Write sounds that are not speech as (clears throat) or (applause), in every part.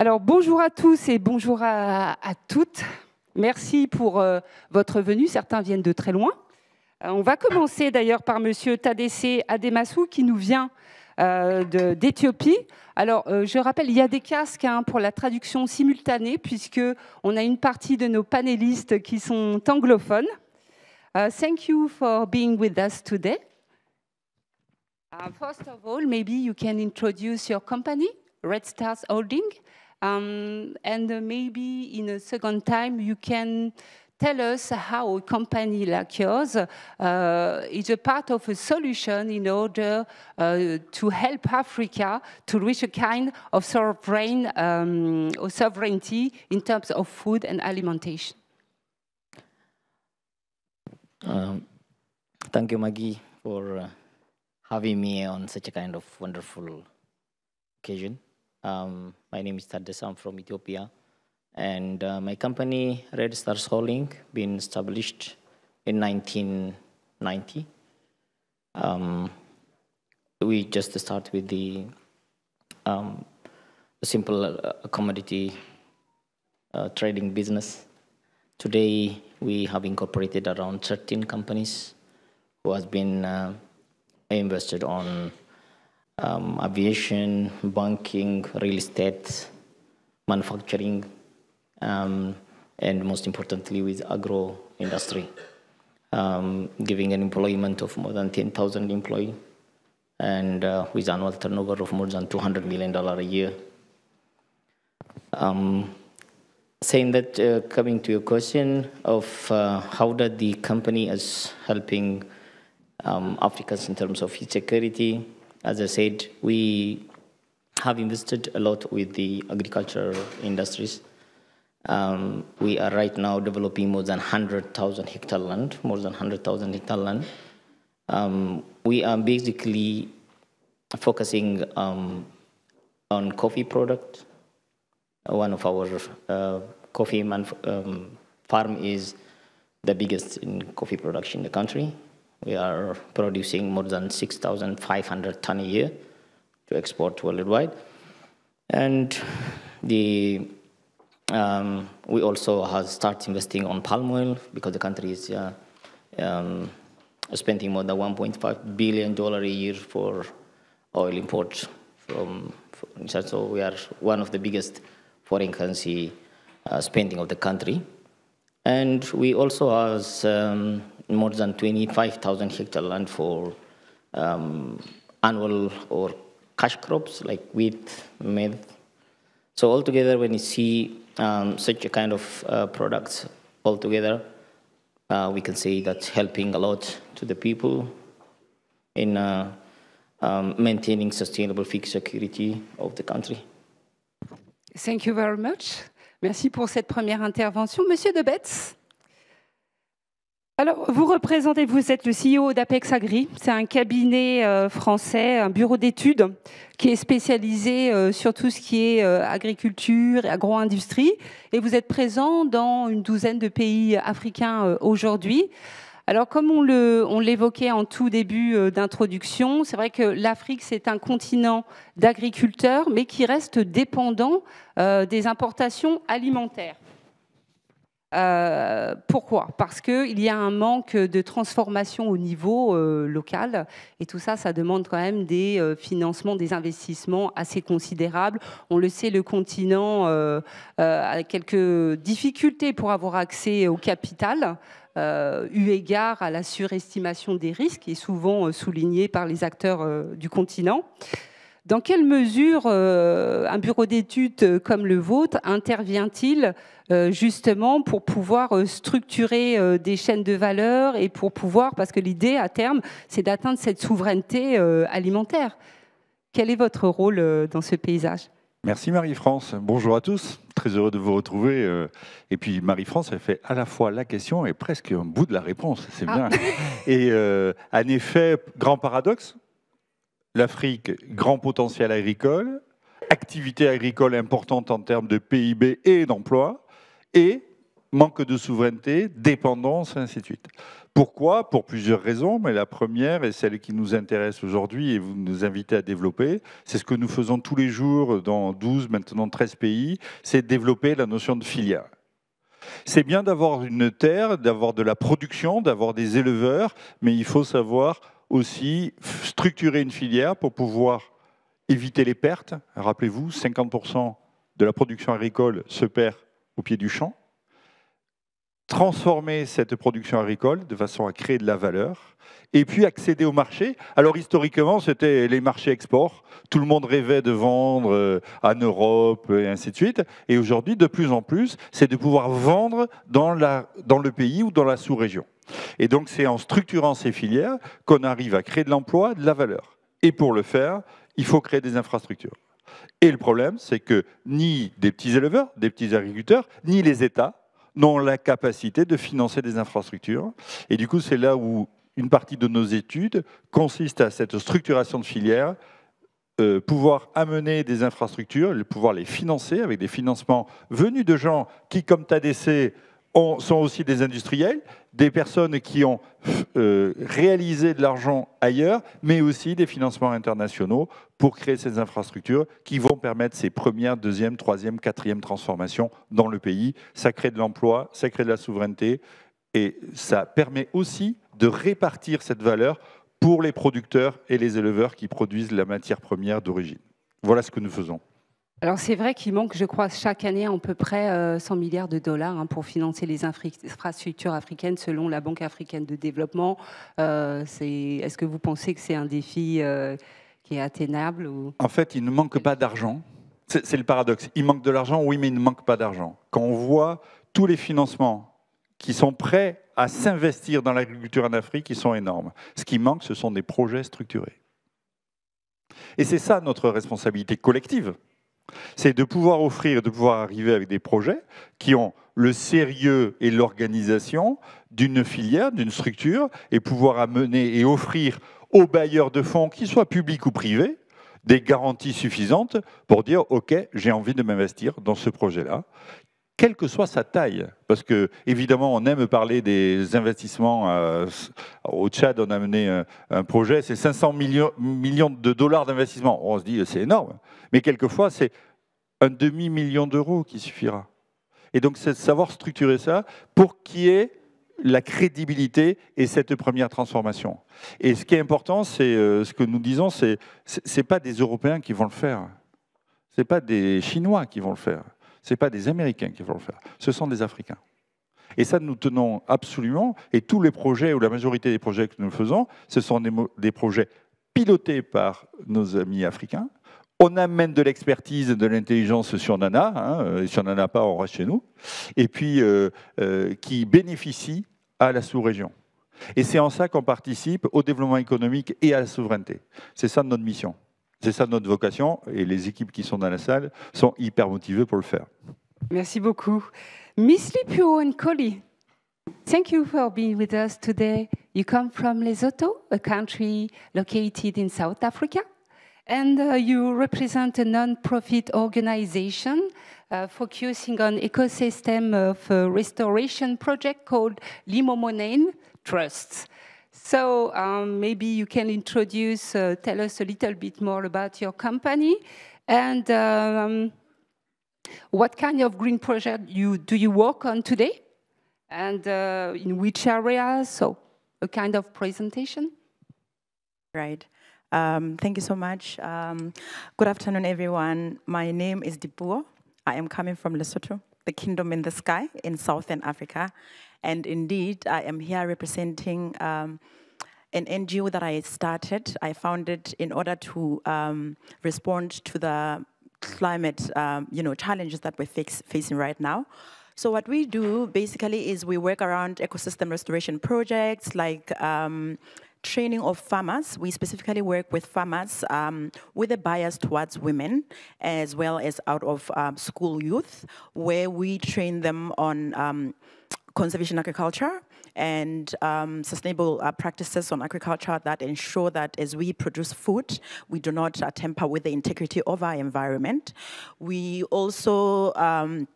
Alors bonjour à tous et bonjour à, toutes. Merci pour euh, votre venue. Certains viennent de très loin. Euh, on va commencer d'ailleurs par Monsieur Tadesse Ademassou qui nous vient euh, d'Éthiopie. Alors je rappelle, il y a des casques hein, pour la traduction simultanée puisque on a une partie de nos panélistes qui sont anglophones. thank you for being with us today. Uh, first of all, maybe you can introduce your company, Red Stars Holding. Um, and uh, maybe in a second time, you can tell us how a company like yours uh, is a part of a solution in order uh, to help Africa to reach a kind of sovereign um, or sovereignty in terms of food and alimentation. Um, thank you, Maggie, for uh, having me on such a kind of wonderful occasion. Um, my name is Tades, I'm from Ethiopia. And uh, my company, Red Stars Holding, been established in 1990. Um, we just start with the um, simple uh, commodity uh, trading business. Today, we have incorporated around 13 companies who has been uh, invested on um, aviation, banking, real estate, manufacturing, um, and most importantly with agro industry, um, giving an employment of more than 10,000 employees and uh, with annual turnover of more than $200 million a year. Um, saying that, uh, coming to your question of uh, how does the company is helping um, Africans in terms of its security, as I said, we have invested a lot with the agricultural industries. Um, we are right now developing more than 100,000 hectare land, more than 100,000 hectare land. Um, we are basically focusing um, on coffee product. One of our uh, coffee um, farm is the biggest in coffee production in the country. We are producing more than 6,500 ton a year to export worldwide. And the um, we also have started investing on palm oil because the country is uh, um, spending more than 1.5 billion dollar a year for oil imports from, from so we are one of the biggest foreign currency uh, spending of the country. And we also have um, more than 25,000 hectare land for um, annual or cash crops like wheat, maize. So altogether, when you see um, such a kind of uh, products altogether, uh, we can say that's helping a lot to the people in uh, um, maintaining sustainable food security of the country. Thank you very much. Merci pour cette première intervention. Monsieur Debetz alors, vous représentez, vous êtes le CEO d'Apex Agri. C'est un cabinet euh, français, un bureau d'études qui est spécialisé euh, sur tout ce qui est euh, agriculture et agro-industrie. Et vous êtes présent dans une douzaine de pays africains aujourd'hui. Alors, comme on, l'évoquait en tout début euh, d'introduction, c'est vrai que l'Afrique, c'est un continent d'agriculteurs, mais qui reste dépendant euh, des importations alimentaires. Euh, pourquoi Parce qu'il y a un manque de transformation au niveau local et tout ça, ça demande quand même des financements, des investissements assez considérables. On le sait, le continent a quelques difficultés pour avoir accès au capital. Euh, eu égard à la surestimation des risques, et est souvent euh, soulignée par les acteurs euh, du continent. Dans quelle mesure un bureau d'études comme le vôtre intervient-il justement pour pouvoir structurer des chaînes de valeur et pour pouvoir, parce que l'idée à terme, c'est d'atteindre cette souveraineté alimentaire. Quel est votre rôle dans ce paysage Merci Marie-France. Bonjour à tous. Très heureux de vous retrouver. Euh, et puis Marie-France, elle fait à la fois la question et presque un bout de la réponse. C'est ah. bien. (laughs) Et euh, en effet, grand paradoxe, l'Afrique, grand potentiel agricole, activité agricole importante en termes de PIB et d'emploi, et manque de souveraineté, dépendance, ainsi de suite. Pourquoi Pour plusieurs raisons, mais la première est celle qui nous intéresse aujourd'hui et vous nous invitez à développer, c'est ce que nous faisons tous les jours dans 12, maintenant 13 pays, c'est développer la notion de filière. C'est bien d'avoir une terre, d'avoir de la production, d'avoir des éleveurs, mais il faut savoir aussi structurer une filière pour pouvoir éviter les pertes. Rappelez-vous, 50% de la production agricole se perd au pied du champ transformer cette production agricole de façon à créer de la valeur et puis accéder au marché. Alors historiquement, c'était les marchés export. Tout le monde rêvait de vendre en euh, Europe et ainsi de suite. Et aujourd'hui, de plus en plus, c'est de pouvoir vendre dans, la, dans le pays ou dans la sous-région. Et donc c'est en structurant ces filières qu'on arrive à créer de l'emploi, de la valeur. Et pour le faire, il faut créer des infrastructures. Et le problème, c'est que ni des petits éleveurs, des petits agriculteurs, ni les États n'ont la capacité de financer des infrastructures. Et du coup, c'est là où une partie de nos études consiste à cette structuration de filières euh, pouvoir amener des infrastructures, pouvoir les financer avec des financements venus de gens qui, comme TADC, sont aussi des industriels, des personnes qui ont euh, réalisé de l'argent ailleurs, mais aussi des financements internationaux pour créer ces infrastructures qui vont permettre ces premières, deuxième, troisième, quatrième transformations dans le pays. Ça crée de l'emploi, ça crée de la souveraineté et ça permet aussi de répartir cette valeur pour les producteurs et les éleveurs qui produisent la matière première d'origine. Voilà ce que nous faisons. Alors c'est vrai qu'il manque, je crois, chaque année à peu près 100 euh, milliards de dollars hein, pour financer les infrastructures africaines selon la Banque africaine de développement. Euh, est-ce que vous pensez que c'est un défi euh, qui est atteignable En fait, il ne manque pas d'argent. C'est, c'est le paradoxe. Il manque de l'argent, oui, mais il ne manque pas d'argent. Quand on voit tous les financements qui sont prêts à s'investir dans l'agriculture en Afrique, ils sont énormes. Ce qui manque, ce sont des projets structurés. Et c'est ça notre responsabilité collective c'est de pouvoir offrir, de pouvoir arriver avec des projets qui ont le sérieux et l'organisation d'une filière, d'une structure, et pouvoir amener et offrir aux bailleurs de fonds, qu'ils soient publics ou privés, des garanties suffisantes pour dire OK, j'ai envie de m'investir dans ce projet-là, quelle que soit sa taille. Parce que, évidemment, on aime parler des investissements. Euh, au Tchad, on a mené euh, un, projet, c'est 500 millions de dollars d'investissement. On se dit, c'est énorme. Mais quelquefois, c'est un demi-million d'euros qui suffira. Et donc, c'est savoir structurer ça pour qu'il y ait la crédibilité et cette première transformation. Et ce qui est important, c'est euh, ce que nous disons, c'est c'est pas des Européens qui vont le faire, ce n'est pas des Chinois qui vont le faire, ce n'est pas des Américains qui vont le faire, ce sont des Africains. Et ça, nous tenons absolument. Et tous les projets ou la majorité des projets que nous faisons, ce sont des projets pilotés par nos amis africains on amène de l'expertise, et de l'intelligence sur Nana, hein, euh, et si on n'en a pas, on reste chez nous, et puis euh, euh, qui bénéficie à la sous-région. Et c'est en ça qu'on participe au développement économique et à la souveraineté. C'est ça notre mission, c'est ça notre vocation, et les équipes qui sont dans la salle sont hyper motivées pour le faire. Merci beaucoup. Miss Lipio and thank you for being with us today. You come from Lesotho, a country located in South Africa. And uh, you represent a non-profit organization uh, focusing on ecosystem of uh, restoration project called Limomonene Trust. So um, maybe you can introduce, uh, tell us a little bit more about your company and um, what kind of green project you, do you work on today? And uh, in which areas? So a kind of presentation. Right. Um, thank you so much. Um, good afternoon, everyone. My name is Dipuo. I am coming from Lesotho, the kingdom in the sky in Southern Africa. And indeed, I am here representing um, an NGO that I started. I founded in order to um, respond to the climate um, you know, challenges that we're facing right now. So what we do basically is we work around ecosystem restoration projects like um, training of farmers. We specifically work with farmers um, with a bias towards women, as well as out of um, school youth, where we train them on um, conservation agriculture and um, sustainable uh, practices on agriculture that ensure that as we produce food, we do not uh, tamper with the integrity of our environment. We also um,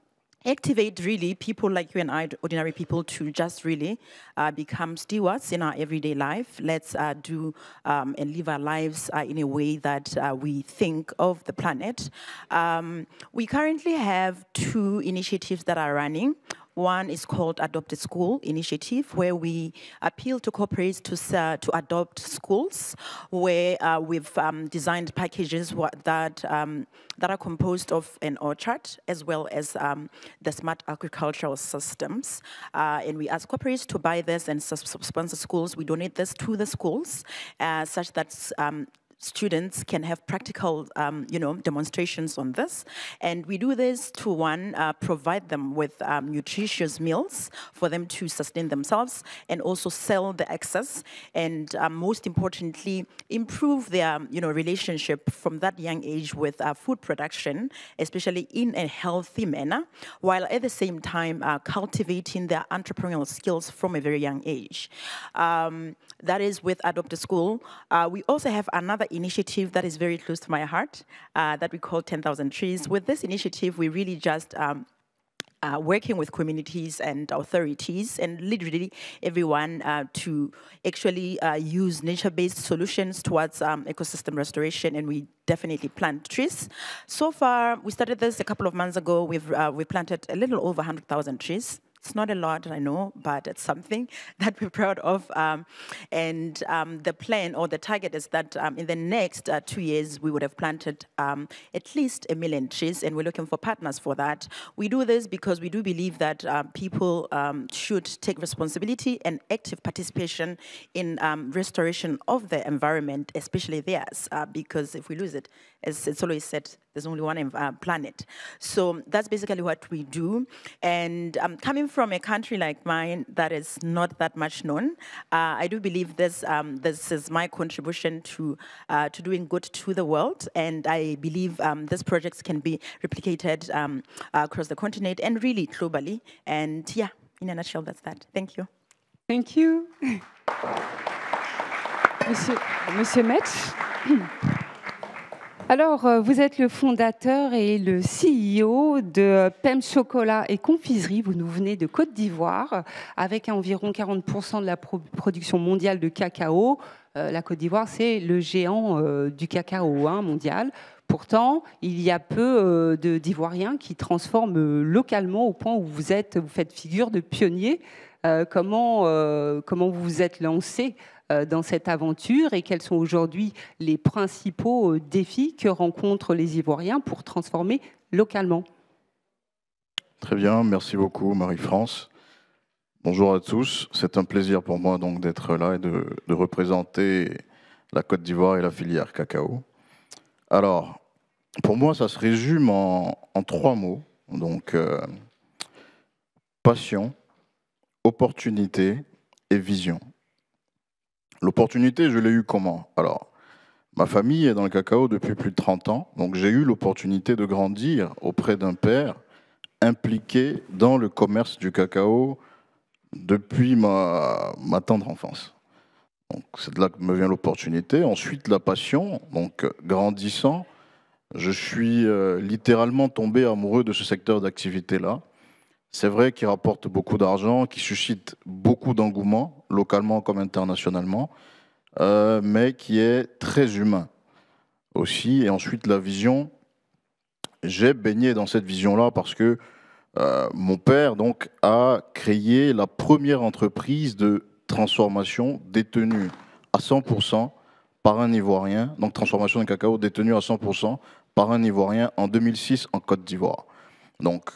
activate really people like you and I, ordinary people, to just really uh, become stewards in our everyday life. Let's uh, do um, and live our lives uh, in a way that uh, we think of the planet. Um, we currently have two initiatives that are running. One is called Adopt a School Initiative, where we appeal to corporates to, uh, to adopt schools, where uh, we've um, designed packages that, um, that are composed of an orchard as well as um, the smart agricultural systems. Uh, and we ask corporates to buy this and sponsor schools. We donate this to the schools uh, such that um, students can have practical, um, you know, demonstrations on this. And we do this to one, uh, provide them with um, nutritious meals for them to sustain themselves and also sell the excess. And um, most importantly, improve their, um, you know, relationship from that young age with uh, food production, especially in a healthy manner, while at the same time uh, cultivating their entrepreneurial skills from a very young age. Um, that is with Adopt a School. Uh, we also have another initiative that is very close to my heart uh, that we call 10,000 Trees. With this initiative, we really just um, uh, working with communities and authorities and literally everyone uh, to actually uh, use nature-based solutions towards um, ecosystem restoration and we definitely plant trees. So far, we started this a couple of months ago. We've, uh, we planted a little over 100,000 trees. It's not a lot, I know, but it's something (laughs) that we're proud of. Um, and um, the plan or the target is that um, in the next uh, two years, we would have planted um, at least a million trees, and we're looking for partners for that. We do this because we do believe that uh, people um, should take responsibility and active participation in um, restoration of the environment, especially theirs, uh, because if we lose it, as it's always said, there's only one uh, planet. So that's basically what we do. And um, coming from a country like mine that is not that much known, uh, I do believe this um, this is my contribution to uh, to doing good to the world. And I believe um, these projects can be replicated um, across the continent and really globally. And yeah, in a nutshell, that's that. Thank you. Thank you. (laughs) Monsieur, Monsieur Metz. (clears throat) Alors, euh, vous êtes le fondateur et le CEO de euh, PEM Chocolat et Confiserie. Vous nous venez de Côte d'Ivoire, avec environ 40% de la production mondiale de cacao. Euh, la Côte d'Ivoire, c'est le géant du cacao hein, mondial. Pourtant, il y a peu d'Ivoiriens qui transforment localement au point où vous êtes, vous faites figure de pionnier. comment, comment vous vous êtes lancé euh, dans cette aventure et quels sont aujourd'hui les principaux euh, défis que rencontrent les Ivoiriens pour transformer localement. Très bien, merci beaucoup Marie-France. Bonjour à tous, c'est un plaisir pour moi donc d'être là et de, représenter la Côte d'Ivoire et la filière cacao. Alors, pour moi, ça se résume en, trois mots. Donc, euh, passion, opportunité et vision. L'opportunité, je l'ai eue comment Alors, ma famille est dans le cacao depuis plus de 30 ans, donc j'ai eu l'opportunité de grandir auprès d'un père impliqué dans le commerce du cacao depuis ma, ma tendre enfance. Donc c'est de là que me vient l'opportunité. Ensuite, la passion. Donc grandissant, je suis euh, littéralement tombé amoureux de ce secteur d'activité-là c'est vrai qu'il rapporte beaucoup d'argent, qu'il suscite beaucoup d'engouement, localement comme internationalement, euh, mais qui est très humain aussi. Et ensuite, la vision, j'ai baigné dans cette vision-là parce que euh, mon père donc, a créé la première entreprise de transformation détenue à 100% par un Ivoirien, donc transformation de cacao détenue à 100% par un Ivoirien en 2006 en Côte d'Ivoire. Donc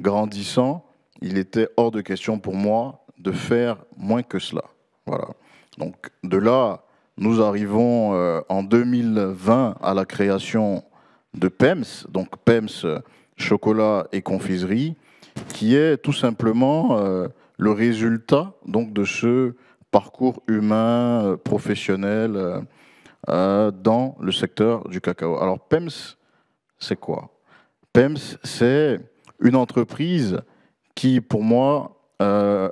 grandissant, il était hors de question pour moi de faire moins que cela. Voilà. Donc de là, nous arrivons euh, en 2020 à la création de PEMS, donc PEMS chocolat et confiserie, qui est tout simplement euh, le résultat donc de ce parcours humain euh, professionnel dans le secteur du cacao. Alors PEMS, c'est quoi PEMS, c'est une entreprise qui, pour moi, euh,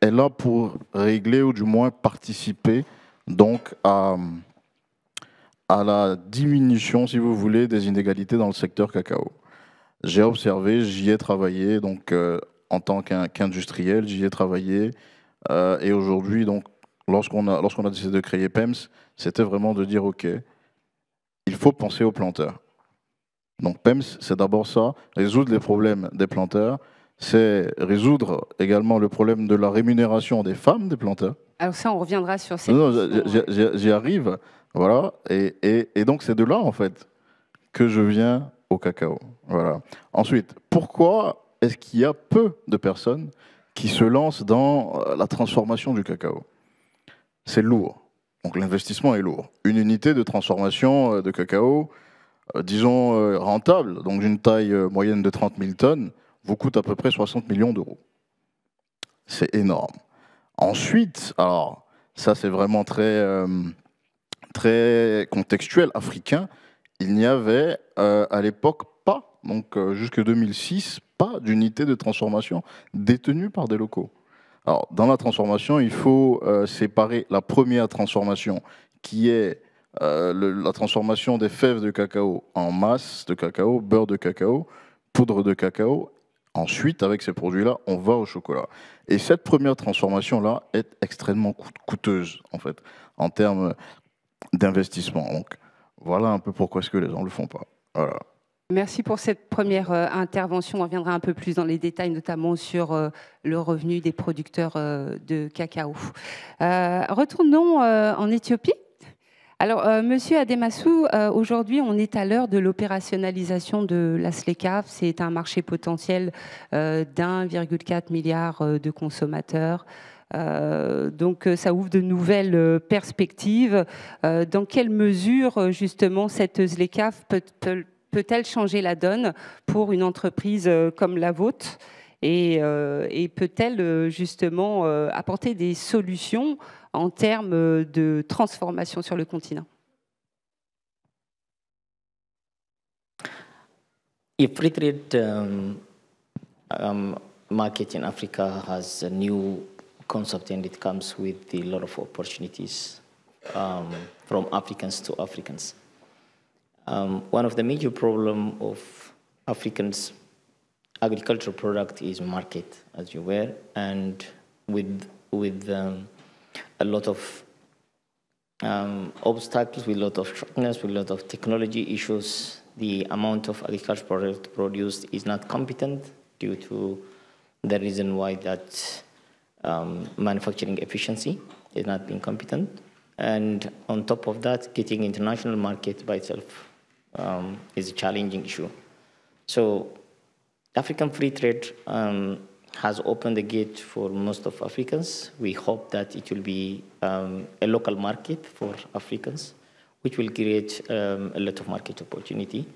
est là pour régler ou du moins participer donc à, à la diminution, si vous voulez, des inégalités dans le secteur cacao. J'ai observé, j'y ai travaillé, donc euh, en tant qu'industriel, j'y ai travaillé. Euh, et aujourd'hui, donc, lorsqu'on a, lorsqu'on a décidé de créer PEMS, c'était vraiment de dire, OK, il faut penser aux planteurs. Donc PEMS, c'est d'abord ça, résoudre les problèmes des planteurs, c'est résoudre également le problème de la rémunération des femmes des planteurs. Alors ah, ça, on reviendra sur ces... Non, j'y arrive, voilà, et, donc c'est de là, en fait, que je viens au cacao. Voilà. Ensuite, pourquoi est-ce qu'il y a peu de personnes qui se lancent dans euh, la transformation du cacao C'est lourd. Donc l'investissement est lourd. Une unité de transformation euh, de cacao, euh, disons, euh, rentable, donc d'une taille euh, moyenne de 30 000 tonnes, vous coûte à peu près 60 millions d'euros. C'est énorme. Ensuite, alors, ça c'est vraiment très, très contextuel africain, il n'y avait à l'époque pas, donc jusque 2006, pas d'unité de transformation détenue par des locaux. Alors, dans la transformation, il faut séparer la première transformation qui est euh, la transformation des fèves de cacao en masse de cacao, beurre de cacao, poudre de cacao. Ensuite, avec ces produits-là, on va au chocolat. Et cette première transformation-là est extrêmement coûteuse, en fait, en termes d'investissement. Donc, voilà un peu pourquoi est-ce que les gens ne le font pas. Voilà. Merci pour cette première euh, intervention. On reviendra un peu plus dans les détails, notamment sur euh, le revenu des producteurs de cacao. retournons en Éthiopie alors, euh, Monsieur Ademassou, euh, aujourd'hui, on est à l'heure de l'opérationnalisation de la SLECAF. C'est un marché potentiel euh, d'1,4 milliard de consommateurs. donc, ça ouvre de nouvelles perspectives. dans quelle mesure, justement, cette SLECAF peut-elle changer la donne pour une entreprise comme la vôtre et peut-elle, justement, apporter des solutions en termes euh, de transformation sur le continent. If free trade um, um, market in Africa has a new concept and it comes with a lot of opportunities um, from Africans to Africans. Um, one of the major problems of Africans agricultural product is market, as you were, and with with um, a lot of um, obstacles, with a lot of shortness, with a lot of technology issues. The amount of agricultural product produced is not competent due to the reason why that um, manufacturing efficiency is not being competent. And on top of that, getting international market by itself um, is a challenging issue. So African free trade um, has opened the gate for most of Africans. We hope that it will be um, a local market for Africans, which will create um, a lot of market opportunity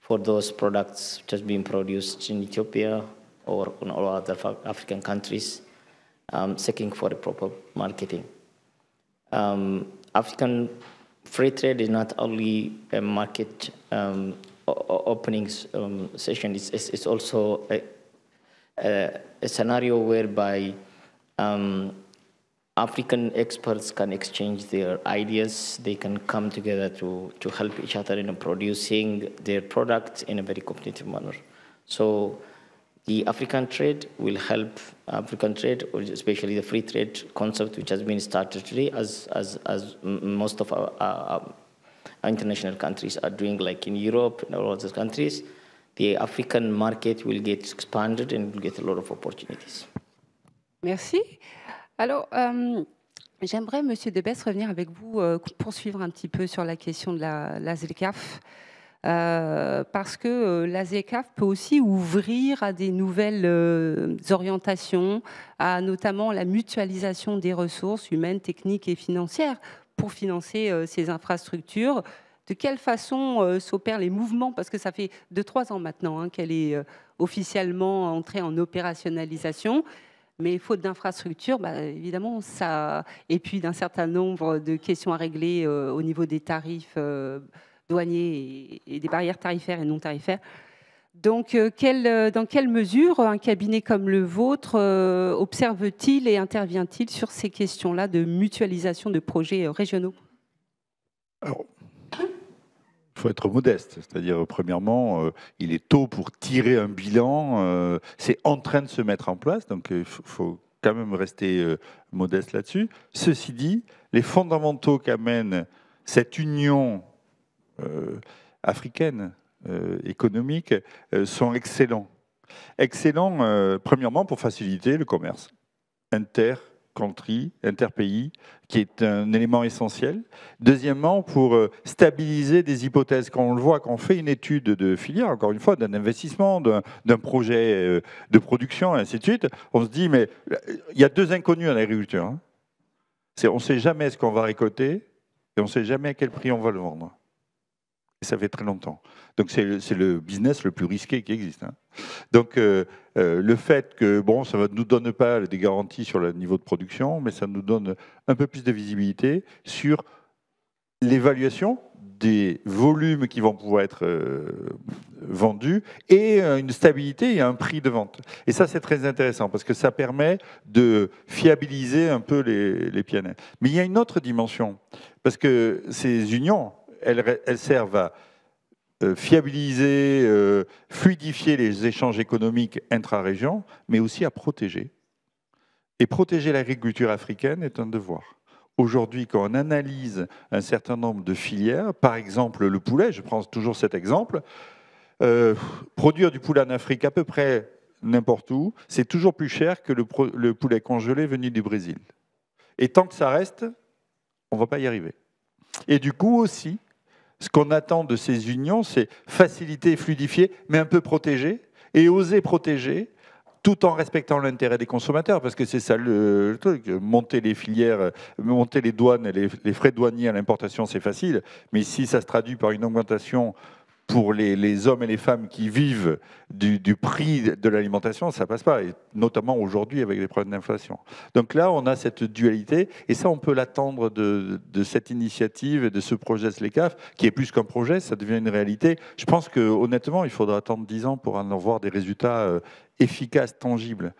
for those products which have been produced in Ethiopia or in all other African countries um, seeking for a proper marketing. Um, African free trade is not only a market um, opening um, session, it's, it's also a, a, a scenario whereby um, African experts can exchange their ideas. They can come together to, to help each other in producing their products in a very competitive manner. So the African trade will help African trade, especially the free trade concept, which has been started today, as, as, as most of our, our, our international countries are doing, like in Europe and all other countries. the African market will get and will get Merci. Alors, euh, j'aimerais, Monsieur Debes, revenir avec vous, euh, poursuivre un petit peu sur la question de la, ZECAF. Euh, parce que la ZECAF peut aussi ouvrir à des nouvelles orientations, à notamment la mutualisation des ressources humaines, techniques et financières pour financer ces infrastructures de quelle façon euh, s'opèrent les mouvements, parce que ça fait 2-3 ans maintenant hein, qu'elle est euh, officiellement entrée en opérationnalisation. Mais faute d'infrastructures, bah, évidemment, ça. Et puis d'un certain nombre de questions à régler euh, au niveau des tarifs douaniers et, des barrières tarifaires et non tarifaires. Donc, dans quelle mesure un cabinet comme le vôtre observe-t-il et intervient-il sur ces questions-là de mutualisation de projets régionaux il faut être modeste, c'est-à-dire premièrement, euh, il est tôt pour tirer un bilan, euh, c'est en train de se mettre en place, donc il euh, faut, quand même rester modeste là-dessus. Ceci dit, les fondamentaux qu'amène cette union africaine économique sont excellents. Excellents, premièrement, pour faciliter le commerce inter country, interpays, qui est un élément essentiel. Deuxièmement, pour euh, stabiliser des hypothèses. Quand on le voit, quand on fait une étude de filière, encore une fois, d'un investissement, d'un projet euh, de production, et ainsi de suite, on se dit, mais il y a deux inconnus en agriculture. Hein. On ne sait jamais ce qu'on va récolter et on ne sait jamais à quel prix on va le vendre. Et ça fait très longtemps. Donc c'est le business le plus risqué qui existe. Hein. Donc euh, euh, le fait que bon, ça ne nous donne pas des garanties sur le niveau de production, mais ça nous donne un peu plus de visibilité sur l'évaluation des volumes qui vont pouvoir être euh, vendus et une stabilité et un prix de vente. Et ça, c'est très intéressant parce que ça permet de fiabiliser un peu les, les Mais il y a une autre dimension parce que ces unions, elles servent à euh, fiabiliser, euh, fluidifier les échanges économiques intra régions mais aussi à protéger. Et protéger l'agriculture africaine est un devoir. Aujourd'hui, quand on analyse un certain nombre de filières, par exemple le poulet, je prends toujours cet exemple, euh, produire du poulet en Afrique à peu près n'importe où, c'est toujours plus cher que le, le, poulet congelé venu du Brésil. Et tant que ça reste, on ne va pas y arriver. Et du coup aussi, ce qu'on attend de ces unions, c'est faciliter fluidifier, mais un peu protéger, et oser protéger, tout en respectant l'intérêt des consommateurs, parce que c'est ça le, truc. Monter les filières, monter les douanes, les frais douaniers à l'importation, c'est facile, mais si ça se traduit par une augmentation pour les, hommes et les femmes qui vivent du, prix de l'alimentation, ça passe pas, et notamment aujourd'hui avec les problèmes d'inflation. Donc là, on a cette dualité, et ça, on peut l'attendre de, cette initiative et de ce projet SLECAF, qui est plus qu'un projet, ça devient une réalité. Je pense qu'honnêtement, il faudra attendre dix ans pour en avoir des résultats euh, efficaces, tangibles.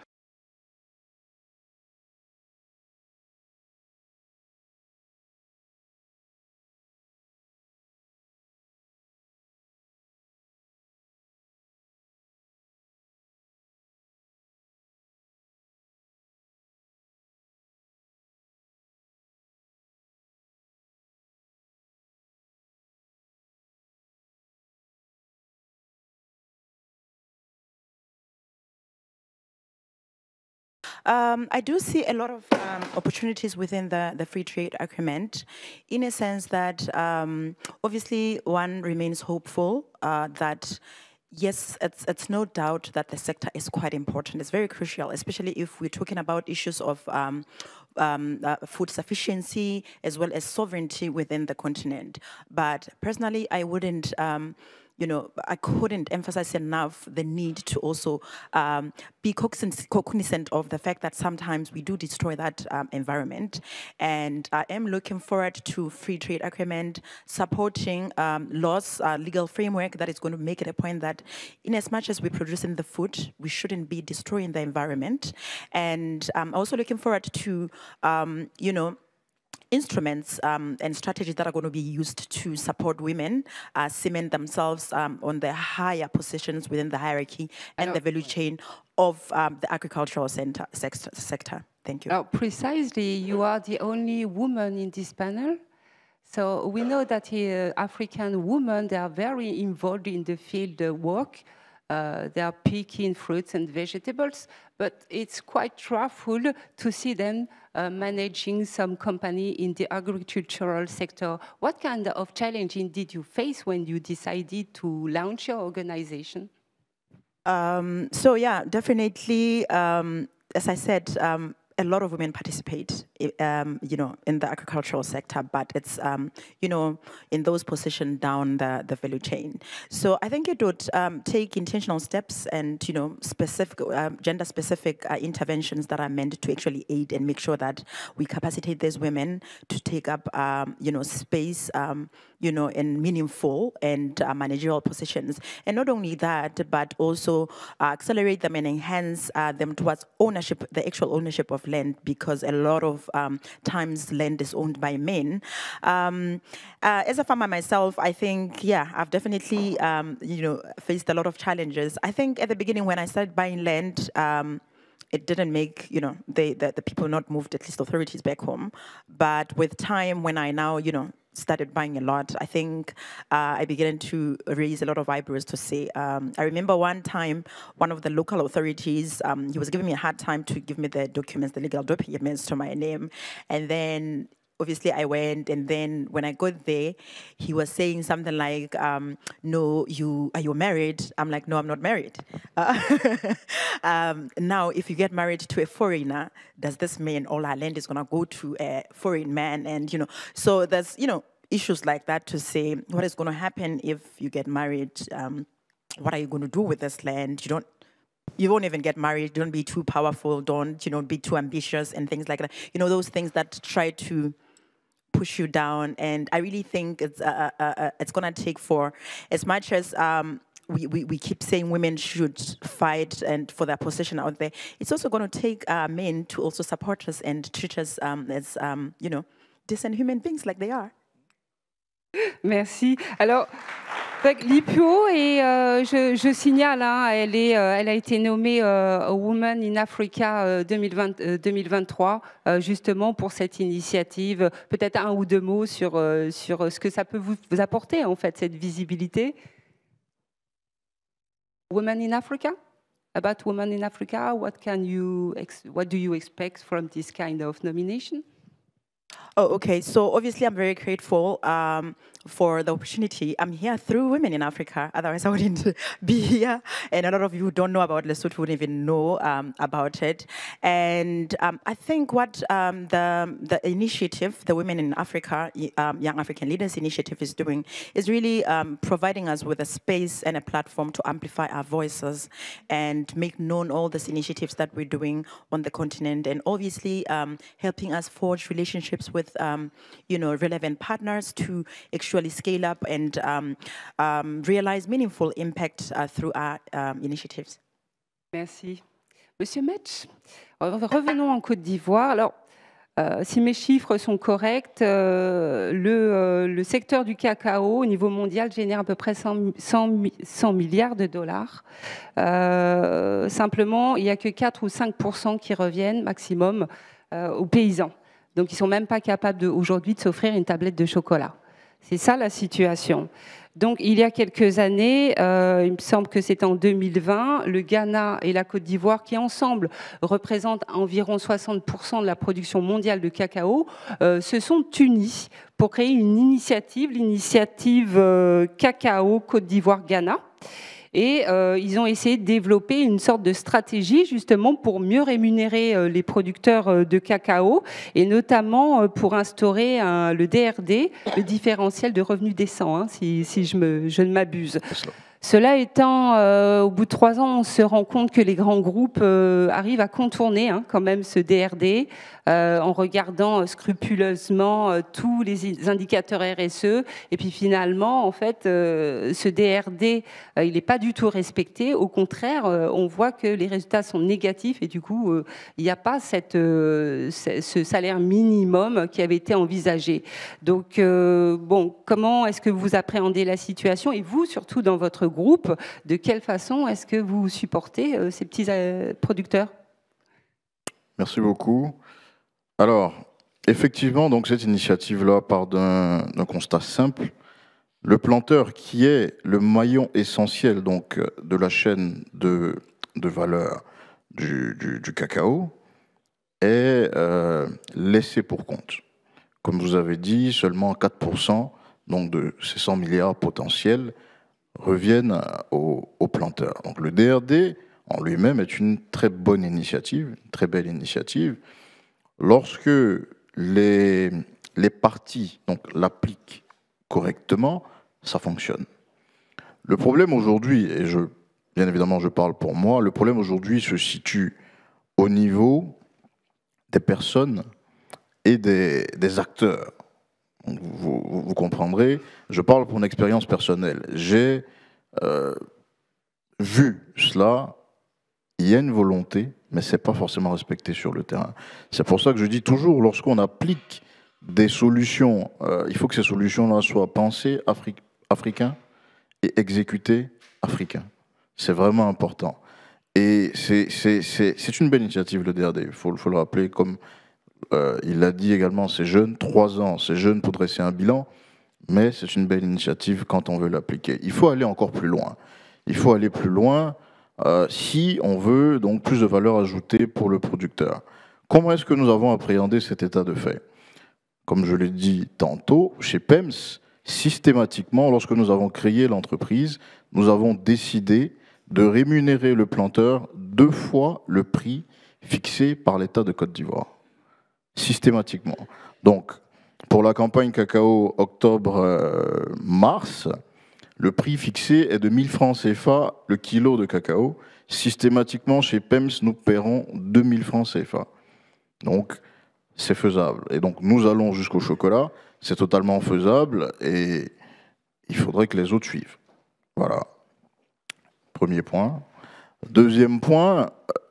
Um, I do see a lot of um, opportunities within the, the free trade agreement in a sense that um, obviously one remains hopeful uh, that Yes, it's, it's no doubt that the sector is quite important. It's very crucial, especially if we're talking about issues of um, um, uh, food sufficiency as well as sovereignty within the continent. But personally, I wouldn't. Um, you know, I couldn't emphasize enough the need to also um, be cognizant of the fact that sometimes we do destroy that um, environment. And I am looking forward to free trade agreement supporting um, laws, uh, legal framework that is going to make it a point that, in as much as we're producing the food, we shouldn't be destroying the environment. And I'm also looking forward to, um, you know, instruments um, and strategies that are going to be used to support women uh, cement themselves um, on the higher positions within the hierarchy and the value chain of um, the agricultural center, sector, sector. Thank you. Now, oh, precisely, you are the only woman in this panel. So we know that uh, African women, they are very involved in the field uh, work. Uh, they are picking fruits and vegetables, but it's quite truthful to see them uh, managing some company in the agricultural sector. What kind of challenging did you face when you decided to launch your organization? Um, so yeah, definitely, um, as I said, um, a lot of women participate, um, you know, in the agricultural sector, but it's, um, you know, in those positions down the, the value chain. So I think it would um, take intentional steps and, you know, specific um, gender-specific uh, interventions that are meant to actually aid and make sure that we capacitate these women to take up, um, you know, space um, you know, in meaningful and uh, managerial positions. And not only that, but also uh, accelerate them and enhance uh, them towards ownership, the actual ownership of land, because a lot of um, times land is owned by men. Um, uh, as a farmer myself, I think, yeah, I've definitely, um, you know, faced a lot of challenges. I think at the beginning when I started buying land, um, it didn't make you know the, the people not moved at least authorities back home but with time when i now you know started buying a lot. I think uh, I began to raise a lot of eyebrows to say. Um, I remember one time, one of the local authorities, um, he was giving me a hard time to give me the documents, the legal documents to my name. And then obviously I went, and then when I got there, he was saying something like, um, "No, you are you married?" I'm like, "No, I'm not married." Uh, (laughs) um, now, if you get married to a foreigner, does this mean all our land is gonna go to a foreign man? And you know, so there's you know issues like that to say what is gonna happen if you get married. Um, what are you going to do with this land? You don't you won't even get married don't be too powerful don't you know be too ambitious and things like that you know those things that try to push you down. And I really think it's uh uh, uh, uh, it's gonna take for as much as. Um, we, we, we keep saying women should fight and for their position out there. It's also going to take uh, men to also support us and treat us um, as um, you know decent human beings like they are. Merci. Alors. L'IPUO, et euh, je, signale, hein, elle, est, euh, elle a été nommée euh, Woman in Africa 2020, 2023, justement pour cette initiative. Peut-être un ou deux mots sur, sur ce que ça peut vous, apporter, en fait, cette visibilité. Women in Africa? About Women in Africa, what, can you, what do you expect from this kind of nomination? Oh, okay. So obviously, I'm very grateful um, for the opportunity. I'm here through Women in Africa, otherwise I wouldn't (laughs) be here. And a lot of you who don't know about Lesotho wouldn't even know um, about it. And um, I think what um, the, the initiative, the Women in Africa, um, Young African Leaders Initiative is doing is really um, providing us with a space and a platform to amplify our voices and make known all these initiatives that we're doing on the continent and obviously um, helping us forge relationships with, you know, relevant partners to ensure scale up and um, um, realize meaningful impact uh, through our um, initiatives. Merci. Monsieur Metch, revenons en Côte d'Ivoire. Alors, euh, si mes chiffres sont corrects, euh, euh, le, secteur du cacao au niveau mondial génère à peu près 100, 100 milliards de dollars. simplement, il n'y a que 4 ou 5 qui reviennent maximum aux paysans. Donc, ils ne sont même pas capables aujourd'hui de s'offrir une tablette de chocolat. C'est ça la situation. Donc il y a quelques années, euh, il me semble que c'est en 2020, le Ghana et la Côte d'Ivoire, qui ensemble représentent environ 60% de la production mondiale de cacao, euh, se sont unis pour créer une initiative, l'initiative euh, Cacao Côte d'Ivoire-Ghana. Et euh, ils ont essayé de développer une sorte de stratégie justement pour mieux rémunérer euh, les producteurs euh, de cacao et notamment pour instaurer le DRD, le différentiel de revenus décent, hein, si, si, je, me, je ne m'abuse. Cela étant, euh, au bout de trois ans, on se rend compte que les grands groupes euh, arrivent à contourner hein, quand même ce DRD euh, en regardant scrupuleusement tous les indicateurs RSE. Et puis finalement, en fait, ce DRD, il n'est pas du tout respecté. Au contraire, on voit que les résultats sont négatifs et du coup, il n'y a pas cette, ce salaire minimum qui avait été envisagé. Donc, bon, comment est-ce que vous appréhendez la situation et vous, surtout dans votre groupe, de quelle façon est-ce que vous supportez euh, ces petits euh, producteurs Merci beaucoup. Alors, effectivement, donc cette initiative-là part d'un constat simple. Le planteur, qui est le maillon essentiel donc de la chaîne de, valeur du, cacao, est euh, laissé pour compte. Comme vous avez dit, seulement 4% donc de ces 100 milliards potentiels reviennent aux, planteurs. Donc le DRD en lui-même est une très bonne initiative, une très belle initiative. Lorsque les, les partis l'appliquent correctement, ça fonctionne. Le problème aujourd'hui, et je, bien évidemment je parle pour moi, le problème aujourd'hui se situe au niveau des personnes et des, des acteurs vous, vous, comprendrez, je parle pour une expérience personnelle. J'ai euh, vu cela, il y a une volonté, mais ce n'est pas forcément respecté sur le terrain. C'est pour ça que je dis toujours, lorsqu'on applique des solutions, euh, il faut que ces solutions-là soient pensées Afri et exécutées africains. C'est vraiment important. Et c'est une belle initiative, le DRD, il faut, faut le rappeler, comme euh, il l'a dit également, c'est jeune, trois ans, c'est jeune pour dresser un bilan, mais c'est une belle initiative quand on veut l'appliquer. Il faut aller encore plus loin. Il faut aller plus loin euh, si on veut donc plus de valeur ajoutée pour le producteur. Comment est-ce que nous avons appréhendé cet état de fait Comme je l'ai dit tantôt, chez PEMS, systématiquement, lorsque nous avons créé l'entreprise, nous avons décidé de rémunérer le planteur deux fois le prix fixé par l'État de Côte d'Ivoire systématiquement. Donc, pour la campagne cacao octobre-mars, le prix fixé est de 1000 francs CFA le kilo de cacao. Systématiquement, chez PEMS, nous paierons 2000 francs CFA. Donc, c'est faisable. Et donc, nous allons jusqu'au chocolat. C'est totalement faisable et il faudrait que les autres suivent. Voilà. Premier point. Deuxième point,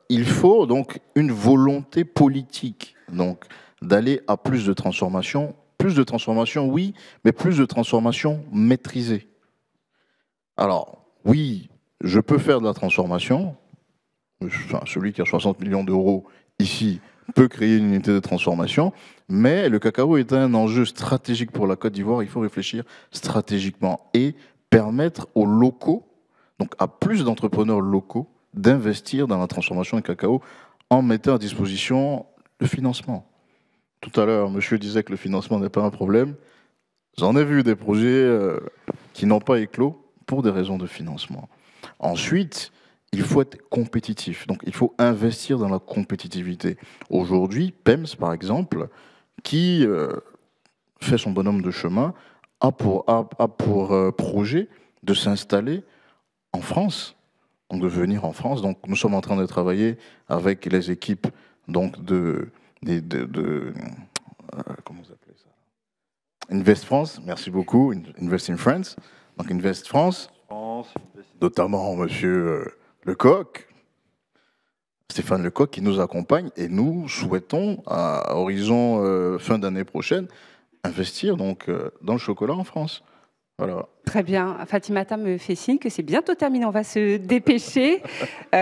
il faut donc une volonté politique donc, d'aller à plus de transformation. Plus de transformation, oui, mais plus de transformation maîtrisée. Alors, oui, je peux faire de la transformation. celui qui a 60 millions d'euros ici peut créer une unité de transformation, mais le cacao est un enjeu stratégique pour la Côte d'Ivoire. Il faut réfléchir stratégiquement et permettre aux locaux, donc à plus d'entrepreneurs locaux, d'investir dans la transformation du cacao en mettant à disposition le financement. Tout à l'heure, monsieur disait que le financement n'est pas un problème. J'en ai vu des projets euh, qui n'ont pas éclos pour des raisons de financement. Ensuite, il faut être compétitif. Donc, il faut investir dans la compétitivité. Aujourd'hui, PEMS, par exemple, qui euh, fait son bonhomme de chemin, a pour, euh, projet de s'installer en France, de venir en France. Donc, nous sommes en train de travailler avec les équipes donc de, euh, comment ça Invest France, merci beaucoup, Invest in France. Donc Invest France, notamment Monsieur euh, Lecoq, Stéphane Lecoq qui nous accompagne et nous souhaitons à horizon euh, fin d'année prochaine investir donc dans le chocolat en France. Voilà. Très bien. Fatimata me fait signe que c'est bientôt terminé. On va se dépêcher. (laughs)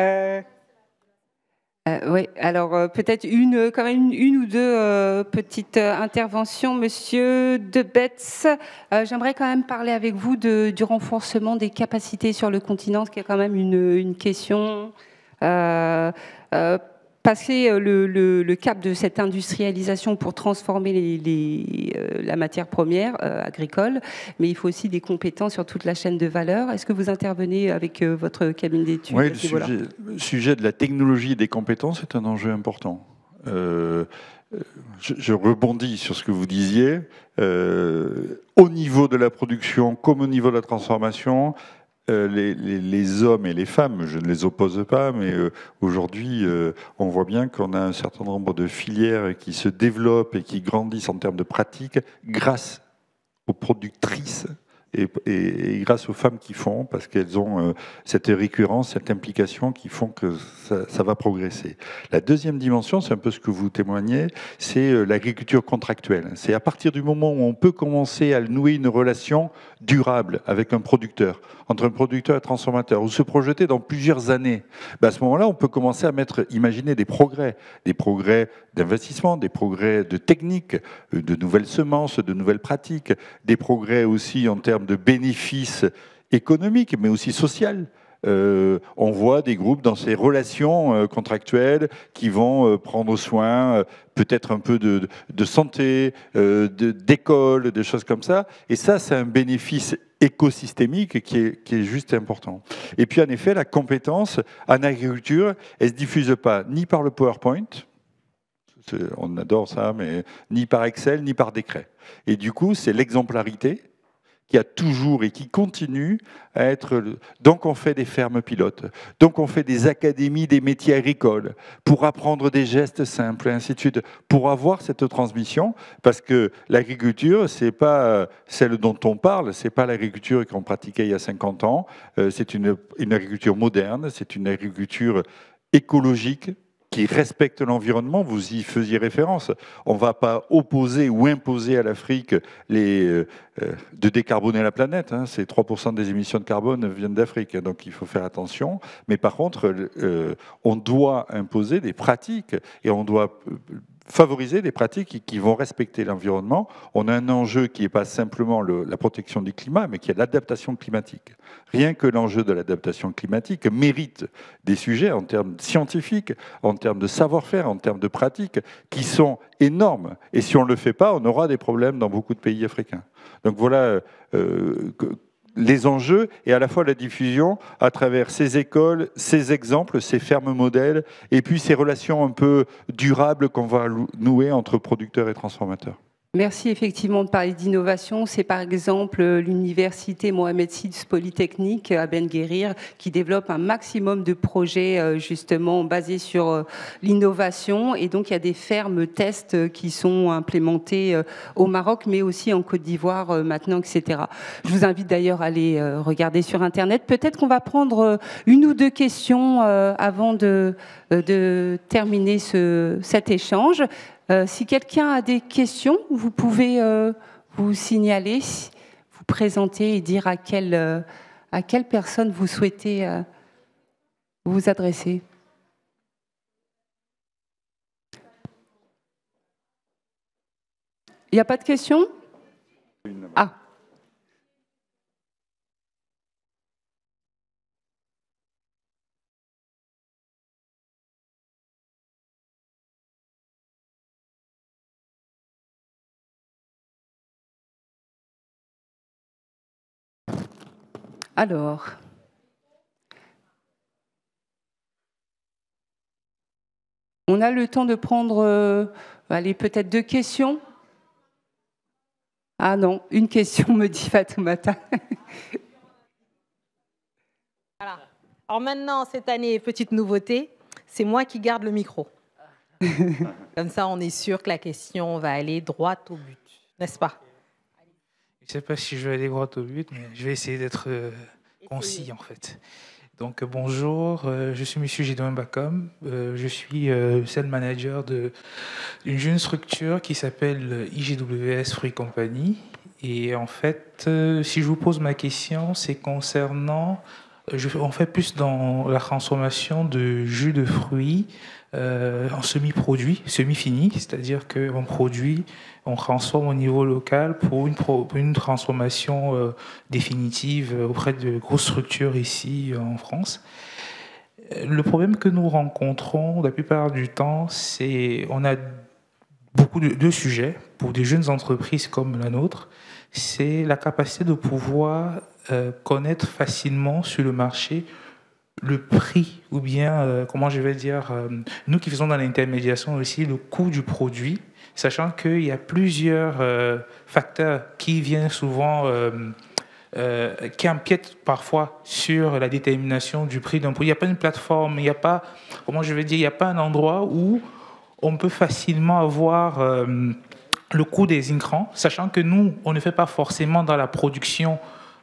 Euh, oui, alors euh, peut-être une, euh, quand même une, ou deux petites interventions, Monsieur Debetz. J'aimerais quand même parler avec vous de, du renforcement des capacités sur le continent, ce qui est quand même une, une question passer euh, le, cap de cette industrialisation pour transformer les, euh, la matière première euh, agricole, mais il faut aussi des compétences sur toute la chaîne de valeur. Est-ce que vous intervenez avec votre cabinet d'études Oui, le sujet, de la technologie et des compétences est un enjeu important. je, rebondis sur ce que vous disiez. au niveau de la production comme au niveau de la transformation, euh, les, hommes et les femmes, je ne les oppose pas, mais euh, aujourd'hui, euh, on voit bien qu'on a un certain nombre de filières qui se développent et qui grandissent en termes de pratiques grâce aux productrices et, grâce aux femmes qui font, parce qu'elles ont cette récurrence, cette implication qui font que ça, ça va progresser. La deuxième dimension, c'est un peu ce que vous témoignez, c'est l'agriculture contractuelle. C'est à partir du moment où on peut commencer à nouer une relation durable avec un producteur, entre un producteur et un transformateur, ou se projeter dans plusieurs années, ben, à ce moment-là, on peut commencer à mettre, imaginer des progrès, des progrès d'investissement, des progrès de technique, euh, de nouvelles semences, de nouvelles pratiques, des progrès aussi en termes de bénéfices économiques, mais aussi sociaux. Euh, on voit des groupes dans ces relations euh, contractuelles qui vont euh, prendre soin peut-être un peu de, santé, d'école, de, des choses comme ça. Et ça, c'est un bénéfice écosystémique qui est, qui est, juste important. Et puis, en effet, la compétence en agriculture, elle ne se diffuse pas ni par le PowerPoint, on adore ça, mais ni par Excel, ni par décret. Et du coup, c'est l'exemplarité qui a toujours et qui continue à être... Donc on fait des fermes pilotes, donc on fait des académies des métiers agricoles pour apprendre des gestes simples, et ainsi de suite, pour avoir cette transmission, parce que l'agriculture, c'est pas euh, celle dont on parle, c'est pas l'agriculture qu'on pratiquait il y a 50 ans, euh, c'est une, une agriculture moderne, c'est une agriculture écologique, qui respectent l'environnement, vous y faisiez référence. On ne va pas opposer ou imposer à l'Afrique euh, euh, de décarboner la planète. Hein. Ces 3% des émissions de carbone viennent d'Afrique, donc il faut faire attention. Mais par contre, euh, on doit imposer des pratiques et on doit favoriser des pratiques qui vont respecter l'environnement. On a un enjeu qui n'est pas simplement la protection du climat, mais qui est l'adaptation climatique. Rien que l'enjeu de l'adaptation climatique mérite des sujets en termes scientifiques, en termes de savoir-faire, en termes de pratiques, qui sont énormes. Et si on ne le fait pas, on aura des problèmes dans beaucoup de pays africains. Donc voilà euh, les enjeux et à la fois la diffusion à travers ces écoles, ces exemples, ces fermes modèles et puis ces relations un peu durables qu'on va nouer entre producteurs et transformateurs. Merci effectivement de parler d'innovation. C'est par exemple euh, l'université Mohamed VI Polytechnique euh, à Ben Guérir qui développe un maximum de projets euh, justement basés sur l'innovation. Et donc il y a des fermes tests qui sont implémentées au Maroc, mais aussi en Côte d'Ivoire maintenant, etc. Je vous invite d'ailleurs à aller regarder sur Internet. Peut-être qu'on va prendre une ou deux questions avant de, de terminer ce, cet échange. Euh, si quelqu'un a des questions, vous pouvez euh, vous signaler, vous présenter et dire à quelle, euh, à quelle personne vous souhaitez vous adresser. Il n'y a pas de questions Ah Alors, on a le temps de prendre, euh, peut-être deux questions Ah non, une question, (laughs) me dit matin. voilà. Alors maintenant, cette année, petite nouveauté, c'est moi qui garde le micro. (laughs) Comme ça, on est sûr que la question va aller droit au but, n'est-ce pas je ne sais pas si je vais aller droit au but, mais je vais essayer d'être euh, concis en fait. Donc euh, bonjour, euh, je suis M. Gédouin Bacom, je suis sales manager d'une jeune structure qui s'appelle IGWS Fruit Company. Et en fait, si je vous pose ma question, c'est concernant, on fait plus dans la transformation de jus de fruits euh, en semi-produit, semi-fini, c'est-à-dire qu'on produit, on transforme au niveau local pour une, transformation euh, définitive euh, auprès de grosses structures ici en France. Le problème que nous rencontrons la plupart du temps, c'est on a beaucoup de, sujets pour des jeunes entreprises comme la nôtre. C'est la capacité de pouvoir connaître facilement sur le marché le prix, ou bien, euh, comment je vais dire, euh, nous qui faisons dans l'intermédiation aussi, le coût du produit, sachant qu'il y a plusieurs euh, facteurs qui viennent souvent, qui empiètent parfois sur la détermination du prix d'un produit. Il n'y a pas une plateforme, il n'y a pas, comment je vais dire, il n'y a pas un endroit où on peut facilement avoir le coût des écrans, sachant que nous, on ne fait pas forcément dans la production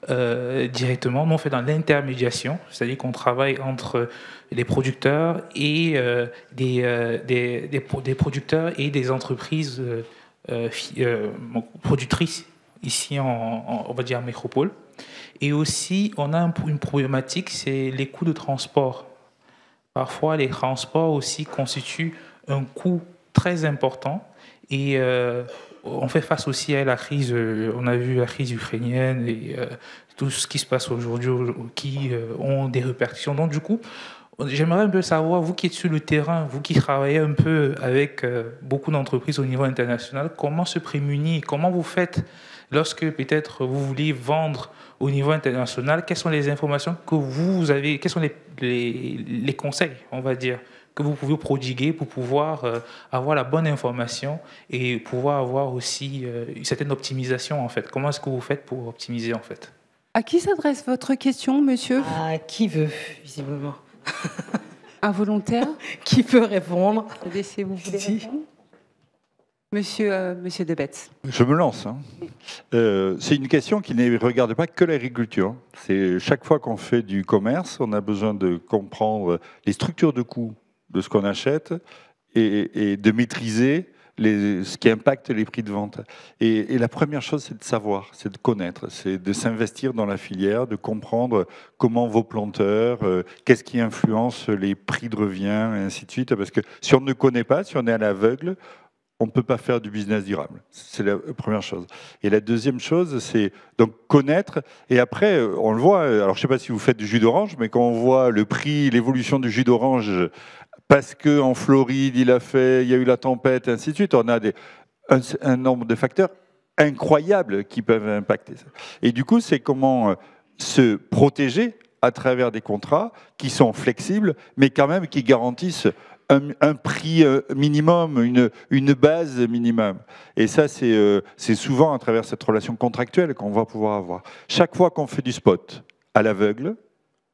euh, directement. mais on fait dans l'intermédiation, c'est-à-dire qu'on travaille entre les producteurs et euh, des, euh, des, producteurs et des entreprises productrices ici en, on va dire en métropole. Et aussi, on a une problématique, c'est les coûts de transport. Parfois, les transports aussi constituent un coût très important et on fait face aussi à la crise, euh, on a vu la crise ukrainienne et euh, tout ce qui se passe aujourd'hui qui euh, ont des répercussions. Donc du coup, j'aimerais un peu savoir, vous qui êtes sur le terrain, vous qui travaillez un peu avec beaucoup d'entreprises au niveau international, comment se prémunir, comment vous faites lorsque peut-être vous voulez vendre au niveau international, quelles sont les informations que vous avez, quels sont les conseils, on va dire, que vous pouvez prodiguer pour pouvoir euh, avoir la bonne information et pouvoir avoir aussi euh, une certaine optimisation en fait Comment est-ce que vous faites pour optimiser en fait À qui s'adresse votre question, monsieur À qui veut, visiblement. Un volontaire (laughs) Qui peut répondre vous Monsieur, euh, Monsieur Debetz. Je me lance. Hein. c'est une question qui ne regarde pas que l'agriculture. Hein. C'est chaque fois qu'on fait du commerce, on a besoin de comprendre les structures de coûts de ce qu'on achète et, de maîtriser les, ce qui impacte les prix de vente. Et, la première chose, c'est de savoir, c'est de connaître, c'est de s'investir dans la filière, de comprendre comment vos planteurs, euh, qu'est-ce qui influence les prix de revient, et ainsi de suite. Parce que si on ne connaît pas, si on est à l'aveugle, on ne peut pas faire du business durable. C'est la première chose. Et la deuxième chose, c'est donc connaître. Et après, euh, on le voit. Euh, alors, je ne sais pas si vous faites du jus d'orange, mais quand on voit le prix, l'évolution du jus d'orange parce qu'en Floride, il a fait, il y a eu la tempête, et ainsi de suite. On a un, nombre de facteurs incroyables qui peuvent impacter ça. Et du coup, c'est comment euh, se protéger à travers des contrats qui sont flexibles, mais quand même qui garantissent un, prix euh, minimum, une, une, base minimum. Et ça, euh, c'est souvent à travers cette relation contractuelle qu'on va pouvoir avoir. Chaque fois qu'on fait du spot à l'aveugle,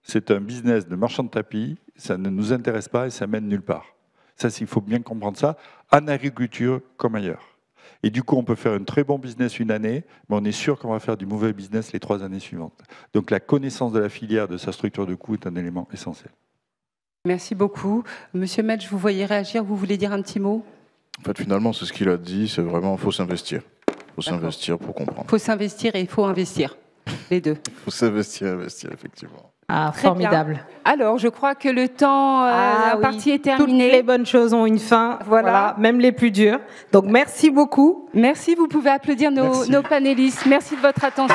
c'est un business de marchand de tapis, ça ne nous intéresse pas et ça mène nulle part. Ça, il faut bien comprendre ça, en agriculture comme ailleurs. Et du coup, on peut faire un très bon business une année, mais on est sûr qu'on va faire du mauvais business les trois années suivantes. Donc la connaissance de la filière, de sa structure de coût est un élément essentiel. Merci beaucoup. Monsieur Metz, vous voyais réagir. Vous voulez dire un petit mot En fait, finalement, c'est ce qu'il a dit. C'est vraiment, il faut s'investir. Il faut s'investir pour comprendre. Il faut s'investir et il faut investir. Les deux. Il (laughs) faut s'investir et investir, effectivement. Ah, formidable. Alors, je crois que le temps euh, ah partie parti est terminé. Toutes les bonnes choses ont une fin, voilà. même les plus dures. Donc, merci beaucoup. Merci, vous pouvez applaudir nos panélistes. Merci de votre attention.